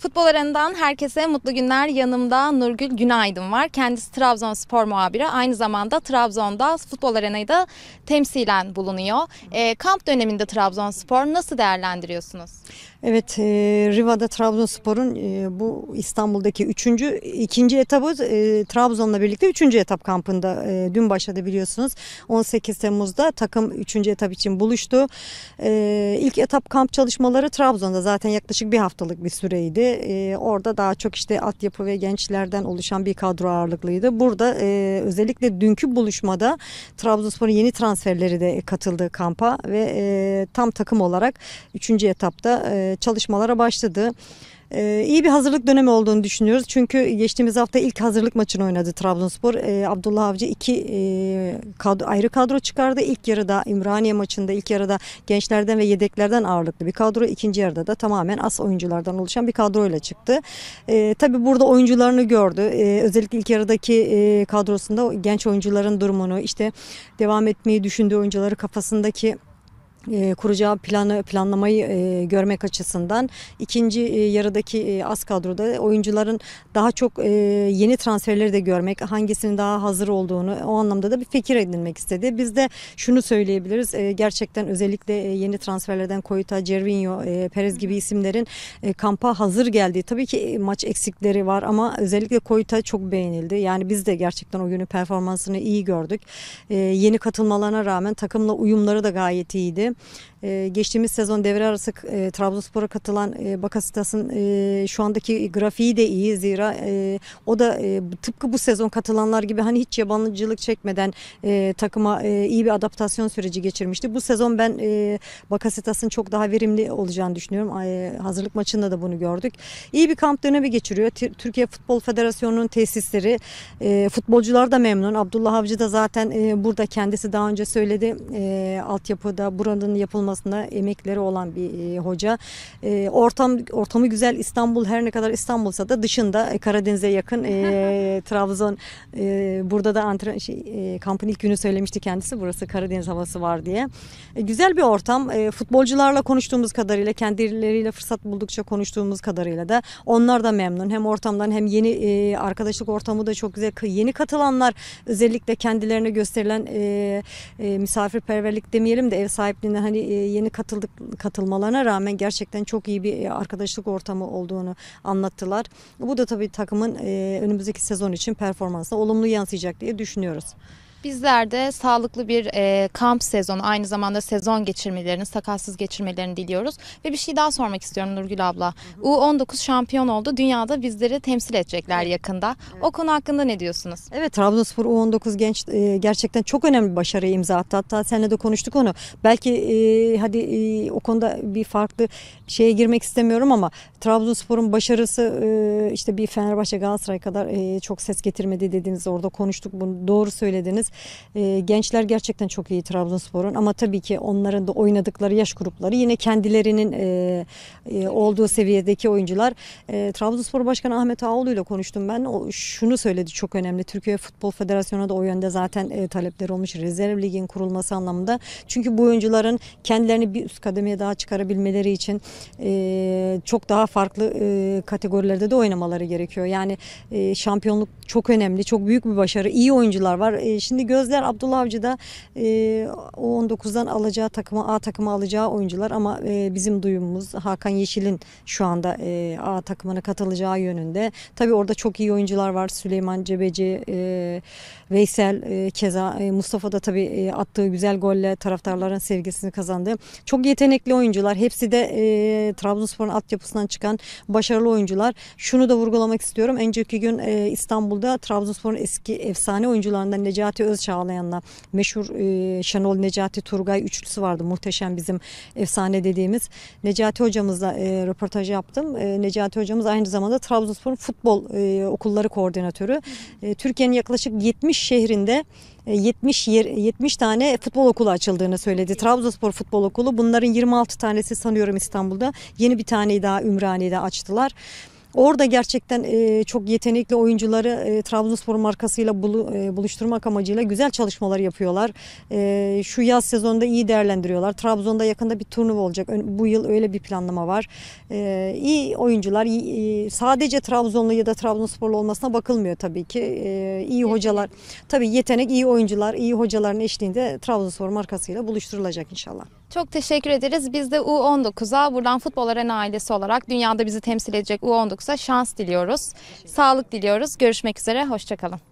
Futbol aranından herkese mutlu günler. Yanımda Nurgül Günaydın var. Kendisi Trabzonspor muhabiri. Aynı zamanda Trabzon'da futbol aranayı da temsilen bulunuyor. E, kamp döneminde Trabzonspor nasıl değerlendiriyorsunuz? Evet, e, Riva'da Trabzonspor'un e, bu İstanbul'daki üçüncü, ikinci etabı e, Trabzon'la birlikte üçüncü etap kampında e, dün başladı biliyorsunuz. 18 Temmuz'da takım üçüncü etap için buluştu. E, ilk etap kamp çalışmaları Trabzon'da zaten yaklaşık bir haftalık bir süreydi. E, orada daha çok işte altyapı ve gençlerden oluşan bir kadro ağırlıklıydı. Burada e, özellikle dünkü buluşmada Trabzonspor'un yeni transferleri de katıldığı kampa ve e, tam takım olarak üçüncü etapta e, çalışmalara başladı. Ee, iyi bir hazırlık dönemi olduğunu düşünüyoruz. Çünkü geçtiğimiz hafta ilk hazırlık maçını oynadı Trabzonspor. Ee, Abdullah Avcı iki e, kadro, ayrı kadro çıkardı. İlk yarıda İmraniye maçında ilk yarıda gençlerden ve yedeklerden ağırlıklı bir kadro. ikinci yarıda da tamamen as oyunculardan oluşan bir kadroyla çıktı. Ee, tabii burada oyuncularını gördü. Ee, özellikle ilk yarıdaki e, kadrosunda genç oyuncuların durumunu işte devam etmeyi düşündüğü oyuncuları kafasındaki e, kuracağı planı planlamayı e, görmek açısından ikinci e, yarıdaki az kadroda oyuncuların daha çok yeni transferleri de görmek hangisinin daha hazır olduğunu o anlamda da bir fikir edinmek istedi. Biz de şunu söyleyebiliriz gerçekten özellikle yeni transferlerden Koyuta, Cervinho, Perez gibi isimlerin kampa hazır geldiği tabii ki maç eksikleri var ama özellikle Koyuta çok beğenildi. Yani biz de gerçekten o günün performansını iyi gördük. yeni katılmalarına rağmen takımla uyumları da gayet iyiydi önemli. Ee, geçtiğimiz sezon devre arası e, Trabzonspor'a katılan e, Bakasitas'ın e, şu andaki grafiği de iyi zira e, o da e, tıpkı bu sezon katılanlar gibi hani hiç yabancılık çekmeden e, takıma e, iyi bir adaptasyon süreci geçirmişti. Bu sezon ben e, Bakasitas'ın çok daha verimli olacağını düşünüyorum. E, hazırlık maçında da bunu gördük. İyi bir kamp dönemi geçiriyor. T Türkiye Futbol Federasyonu'nun tesisleri, e, futbolcular da memnun. Abdullah Avcı da zaten e, burada kendisi daha önce söyledi. E, altyapıda buranın standının yapılmasına emekleri olan bir e, hoca. E, ortam ortamı güzel İstanbul her ne kadar İstanbul'sa da dışında e, Karadeniz'e yakın e, Trabzon e, burada da antren şey, e, kampın ilk günü söylemişti kendisi burası Karadeniz havası var diye. E, güzel bir ortam. E, futbolcularla konuştuğumuz kadarıyla kendileriyle fırsat buldukça konuştuğumuz kadarıyla da onlar da memnun. Hem ortamdan hem yeni e, arkadaşlık ortamı da çok güzel. Yeni katılanlar özellikle kendilerine gösterilen e, e, misafirperverlik demeyelim de ev sahipliği içerisinde hani e, yeni katıldık katılmalarına rağmen gerçekten çok iyi bir e, arkadaşlık ortamı olduğunu anlattılar. Bu da tabii takımın e, önümüzdeki sezon için performansına olumlu yansıyacak diye düşünüyoruz. Bizler de sağlıklı bir e, kamp sezonu, aynı zamanda sezon geçirmelerini, sakatsız geçirmelerini diliyoruz. Ve bir şey daha sormak istiyorum Nurgül abla. Hı hı. U19 şampiyon oldu. Dünyada bizleri temsil edecekler evet. yakında. Evet. O konu hakkında ne diyorsunuz? Evet, Trabzonspor U19 genç e, gerçekten çok önemli başarı başarıya imza attı. Hatta seninle de konuştuk onu. Belki e, hadi e, o konuda bir farklı şeye girmek istemiyorum ama Trabzonspor'un başarısı e, işte bir Fenerbahçe Galatasaray kadar e, çok ses getirmedi dediniz orada konuştuk. Bunu doğru söylediniz. E, gençler gerçekten çok iyi Trabzonspor'un ama tabii ki onların da oynadıkları yaş grupları yine kendilerinin e, e, olduğu seviyedeki oyuncular. E, Trabzonspor Başkanı Ahmet Ağoğlu ile konuştum ben. O şunu söyledi çok önemli. Türkiye Futbol Federasyonu'na da o yönde zaten e, talepler olmuş. Rezerv ligin kurulması anlamında. Çünkü bu oyuncuların kendilerini bir üst kademeye daha çıkarabilmeleri için e, çok daha farklı e, kategorilerde de oynamaları gerekiyor. Yani e, şampiyonluk çok önemli. Çok büyük bir başarı. İyi oyuncular var. E, şimdi Şimdi Gözler Abdullah Avcı e, U19'dan alacağı takıma A takıma alacağı oyuncular ama e, bizim duyumumuz Hakan Yeşil'in şu anda e, A takımına katılacağı yönünde. Tabii orada çok iyi oyuncular var. Süleyman Cebeci, e, Veysel e, keza e, Mustafa da tabii e, attığı güzel golle taraftarların sevgisini kazandı. Çok yetenekli oyuncular. Hepsi de e, Trabzonspor'un altyapısından çıkan başarılı oyuncular. Şunu da vurgulamak istiyorum. en Önceki gün e, İstanbul'da Trabzonspor'un eski efsane oyuncularından Necati Özçağlayan'la meşhur e, Şenol Necati Turgay üçlüsü vardı. Muhteşem bizim efsane dediğimiz. Necati hocamızla e, röportaj yaptım. E, Necati hocamız aynı zamanda Trabzonspor'un futbol e, okulları koordinatörü. Türkiye'nin yaklaşık 70 şehrinde 70 yer, 70 tane futbol okulu açıldığını söyledi. Trabzonspor Futbol Okulu. Bunların 26 tanesi sanıyorum İstanbul'da. Yeni bir tane daha Ümraniye'de açtılar. Orada gerçekten e, çok yetenekli oyuncuları e, Trabzonspor markasıyla bulu, e, buluşturmak amacıyla güzel çalışmalar yapıyorlar. E, şu yaz sezonunda iyi değerlendiriyorlar. Trabzon'da yakında bir turnuva olacak. Bu yıl öyle bir planlama var. E, iyi oyuncular e, sadece Trabzonlu ya da Trabzonsporlu olmasına bakılmıyor tabii ki. E, iyi hocalar, tabii yetenek iyi oyuncular, iyi hocaların eşliğinde Trabzonspor markasıyla buluşturulacak inşallah. Çok teşekkür ederiz. Biz de U19'a buradan Futbol Arena ailesi olarak dünyada bizi temsil edecek U19 yoksa şans diliyoruz. Sağlık diliyoruz. Görüşmek üzere. Hoşçakalın.